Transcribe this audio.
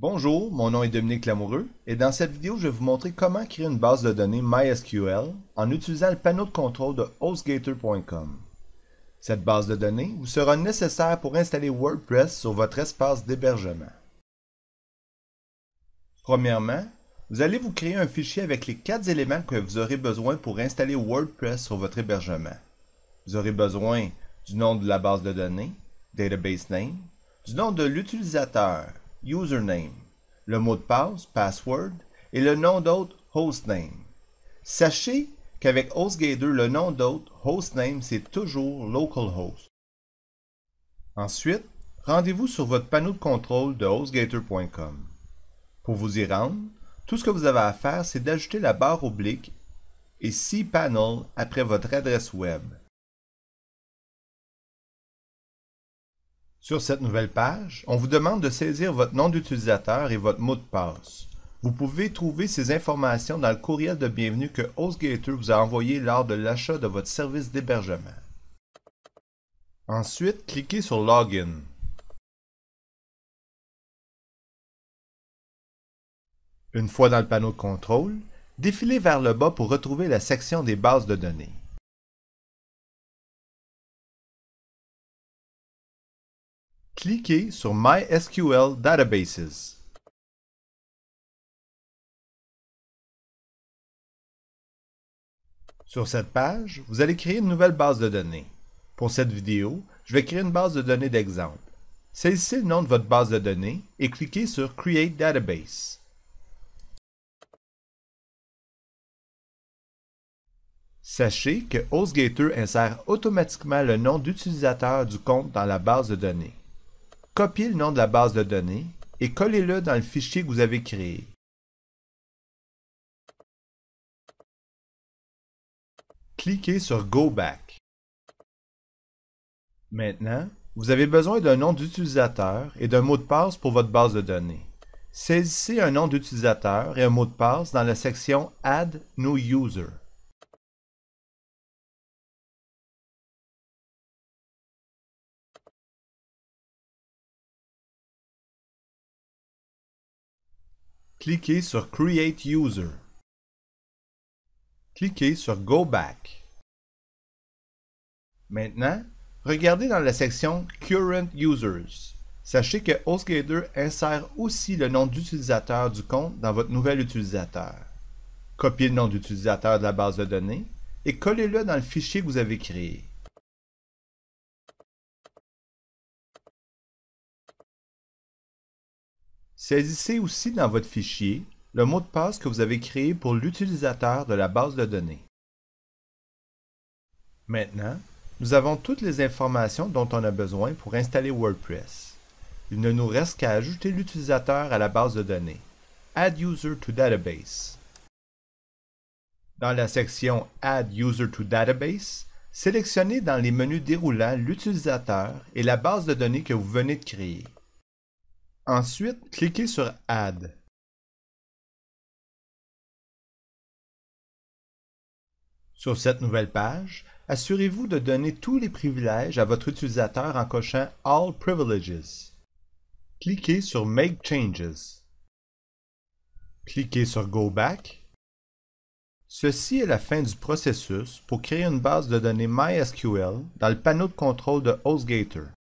Bonjour, mon nom est Dominique Lamoureux et dans cette vidéo, je vais vous montrer comment créer une base de données MySQL en utilisant le panneau de contrôle de HostGator.com. Cette base de données vous sera nécessaire pour installer WordPress sur votre espace d'hébergement. Premièrement, vous allez vous créer un fichier avec les quatre éléments que vous aurez besoin pour installer WordPress sur votre hébergement. Vous aurez besoin du nom de la base de données, database name, du nom de l'utilisateur, username, le mot de passe, password, et le nom d'hôte, hostname. Sachez qu'avec HostGator, le nom d'hôte, hostname, c'est toujours localhost. Ensuite, rendez-vous sur votre panneau de contrôle de hostgator.com. Pour vous y rendre, tout ce que vous avez à faire, c'est d'ajouter la barre oblique et cPanel après votre adresse web. Sur cette nouvelle page, on vous demande de saisir votre nom d'utilisateur et votre mot de passe. Vous pouvez trouver ces informations dans le courriel de bienvenue que HostGator vous a envoyé lors de l'achat de votre service d'hébergement. Ensuite, cliquez sur Login. Une fois dans le panneau de contrôle, défilez vers le bas pour retrouver la section des bases de données. cliquez sur MySQL Databases. Sur cette page, vous allez créer une nouvelle base de données. Pour cette vidéo, je vais créer une base de données d'exemple. Saisissez le nom de votre base de données et cliquez sur Create Database. Sachez que HostGator insère automatiquement le nom d'utilisateur du compte dans la base de données copiez le nom de la base de données et collez-le dans le fichier que vous avez créé. Cliquez sur Go Back. Maintenant, vous avez besoin d'un nom d'utilisateur et d'un mot de passe pour votre base de données. Saisissez un nom d'utilisateur et un mot de passe dans la section Add New User. Cliquez sur Create User. Cliquez sur Go Back. Maintenant, regardez dans la section Current Users. Sachez que HostGator insère aussi le nom d'utilisateur du compte dans votre nouvel utilisateur. Copiez le nom d'utilisateur de la base de données et collez-le dans le fichier que vous avez créé. Saisissez aussi dans votre fichier le mot de passe que vous avez créé pour l'utilisateur de la base de données. Maintenant, nous avons toutes les informations dont on a besoin pour installer WordPress. Il ne nous reste qu'à ajouter l'utilisateur à la base de données. Add User to Database. Dans la section Add User to Database, sélectionnez dans les menus déroulants l'utilisateur et la base de données que vous venez de créer. Ensuite, cliquez sur Add. Sur cette nouvelle page, assurez-vous de donner tous les privilèges à votre utilisateur en cochant All Privileges. Cliquez sur Make Changes. Cliquez sur Go Back. Ceci est la fin du processus pour créer une base de données MySQL dans le panneau de contrôle de HostGator.